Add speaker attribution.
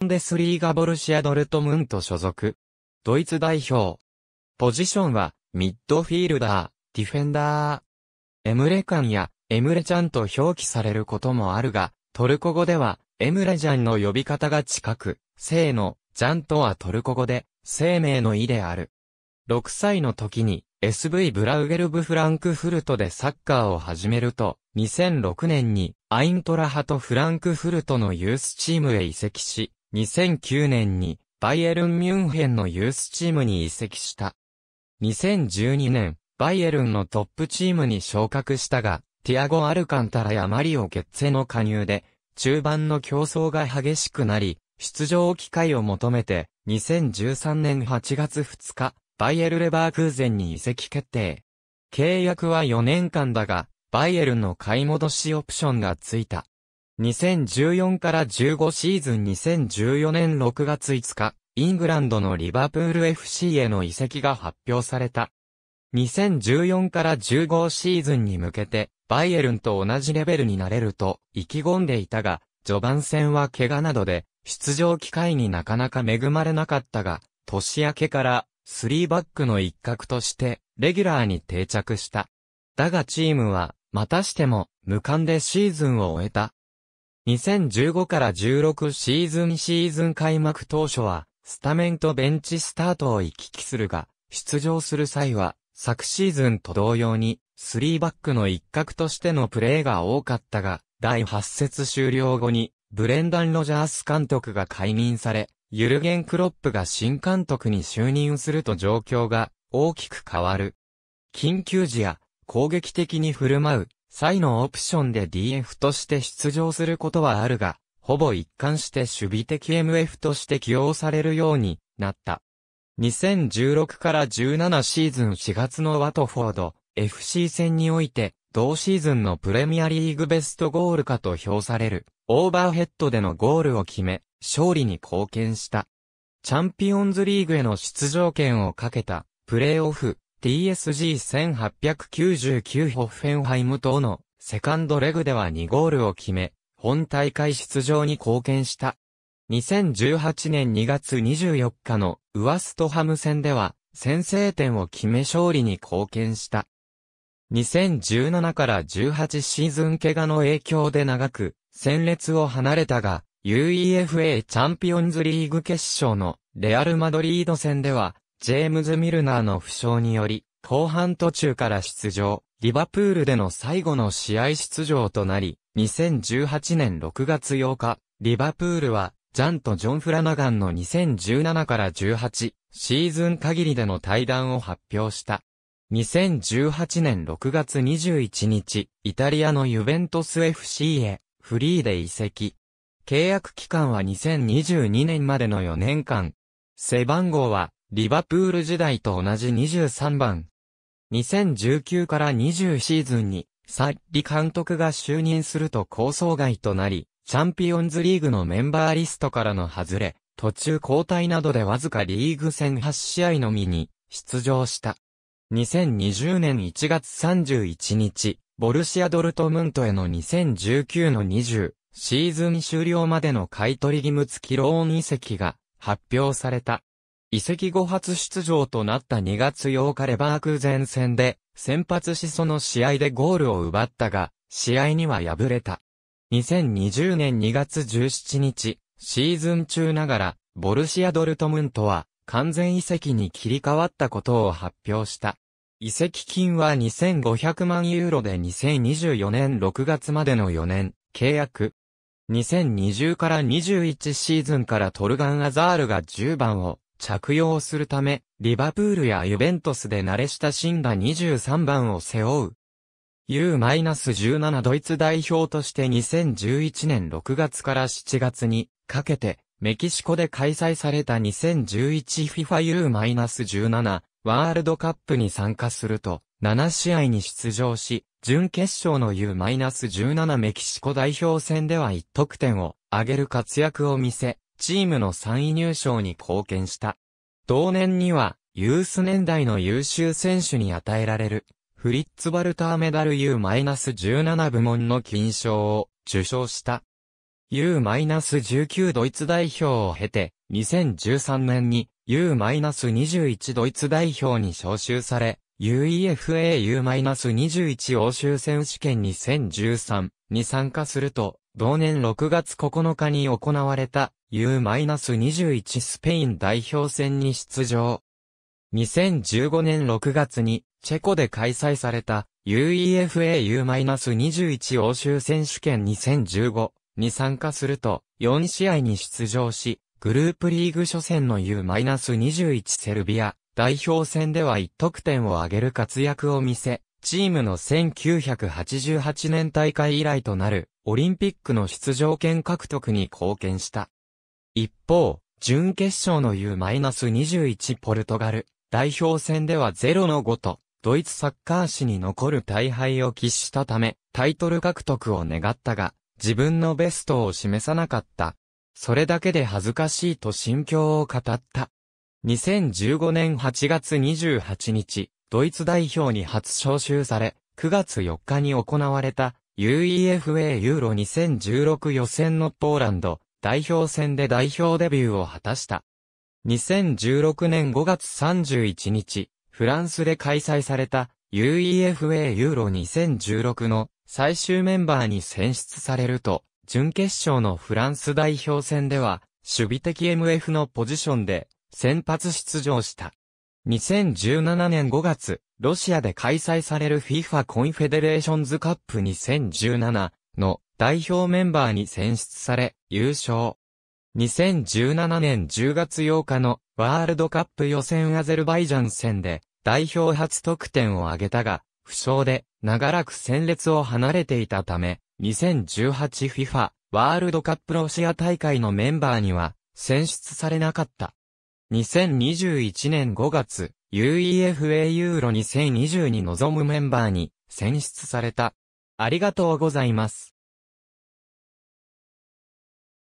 Speaker 1: デスリーガボルシアドルトムント所属。ドイツ代表。ポジションは、ミッドフィールダー、ディフェンダー。エムレカンや、エムレちゃんと表記されることもあるが、トルコ語では、エムレジャンの呼び方が近く、生の、ジャンとはトルコ語で、生命の意である。6歳の時に、SV ブラウゲルブフランクフルトでサッカーを始めると、2006年に、アイントラハとフランクフルトのユースチームへ移籍し、2009年にバイエルン・ミュンヘンのユースチームに移籍した。2012年、バイエルンのトップチームに昇格したが、ティアゴ・アルカンタラやマリオ・ゲッツェの加入で、中盤の競争が激しくなり、出場機会を求めて、2013年8月2日、バイエル・レバークーゼンに移籍決定。契約は4年間だが、バイエルンの買い戻しオプションがついた。2014から15シーズン2014年6月5日、イングランドのリバプール FC への移籍が発表された。2014から15シーズンに向けて、バイエルンと同じレベルになれると意気込んでいたが、序盤戦は怪我などで、出場機会になかなか恵まれなかったが、年明けから、スリーバックの一角として、レギュラーに定着した。だがチームは、またしても、無冠でシーズンを終えた。2015から16シーズンシーズン開幕当初は、スタメンとベンチスタートを行き来するが、出場する際は、昨シーズンと同様に、3バックの一角としてのプレーが多かったが、第8節終了後に、ブレンダン・ロジャース監督が解任され、ユルゲン・クロップが新監督に就任すると状況が大きく変わる。緊急時や攻撃的に振る舞う際のオプションで DF として出場することはあるが、ほぼ一貫して守備的 MF として起用されるようになった。2016から17シーズン4月のワトフォード FC 戦において、同シーズンのプレミアリーグベストゴールかと評される、オーバーヘッドでのゴールを決め、勝利に貢献した。チャンピオンズリーグへの出場権をかけた、プレイオフ、TSG1899 ホッフェンハイム等のセカンドレグでは2ゴールを決め、本大会出場に貢献した。2018年2月24日のウワストハム戦では先制点を決め勝利に貢献した。2017から18シーズン怪我の影響で長く戦列を離れたが UEFA チャンピオンズリーグ決勝のレアル・マドリード戦ではジェームズ・ミルナーの負傷により、後半途中から出場、リバプールでの最後の試合出場となり、2018年6月8日、リバプールは、ジャンとジョン・フラナガンの2017から18シーズン限りでの対談を発表した。2018年6月21日、イタリアのユベントス FC へフリーで移籍。契約期間は2022年までの4年間。背番号はリバプール時代と同じ23番。2019から20シーズンに、サッリ監督が就任すると構想外となり、チャンピオンズリーグのメンバーリストからの外れ、途中交代などでわずかリーグ戦8試合のみに出場した。2020年1月31日、ボルシア・ドルトムントへの2019の20シーズン終了までの買取義務付きローン移籍が発表された。移籍後初出場となった2月8日レバークーゼン戦で、先発しその試合でゴールを奪ったが、試合には敗れた。2020年2月17日、シーズン中ながら、ボルシア・ドルトムントは、完全移籍に切り替わったことを発表した。移籍金は2500万ユーロで2024年6月までの4年、契約。2020から21シーズンからトルガン・アザールが10番を着用するため、リバプールやユベントスで慣れ親しんだ23番を背負う。U-17 ドイツ代表として2011年6月から7月にかけてメキシコで開催された 2011FIFAU-17 ワールドカップに参加すると7試合に出場し準決勝の U-17 メキシコ代表戦では1得点を上げる活躍を見せチームの3位入賞に貢献した。同年には、ユース年代の優秀選手に与えられる、フリッツ・バルターメダル U-17 部門の金賞を受賞した。U-19 ドイツ代表を経て、2013年に U-21 ドイツ代表に招集され、UEFA U-21 欧州選手権2013に参加すると、同年6月9日に行われた U-21 スペイン代表戦に出場。2015年6月にチェコで開催された UEFAU-21 欧州選手権2015に参加すると4試合に出場し、グループリーグ初戦の U-21 セルビア代表戦では1得点を挙げる活躍を見せ、チームの1988年大会以来となるオリンピックの出場権獲得に貢献した。一方、準決勝の U-21 ポルトガル代表戦では0の5と、ドイツサッカー史に残る大敗を喫したため、タイトル獲得を願ったが、自分のベストを示さなかった。それだけで恥ずかしいと心境を語った。2015年8月28日、ドイツ代表に初招集され、9月4日に行われた UEFA ユーロ2016予選のポーランド、代表戦で代表デビューを果たした。2016年5月31日、フランスで開催された UEFA ユーロ2016の最終メンバーに選出されると、準決勝のフランス代表戦では、守備的 MF のポジションで先発出場した。2017年5月、ロシアで開催される FIFA コンフェデレーションズカップ2017の代表メンバーに選出され、優勝。2017年10月8日のワールドカップ予選アゼルバイジャン戦で代表初得点を挙げたが、負傷で長らく戦列を離れていたため、2018FIFA ワールドカップロシア大会のメンバーには選出されなかった。2021年5月、UEFA ユーロ2020に臨むメンバーに選出された。ありがとうございます。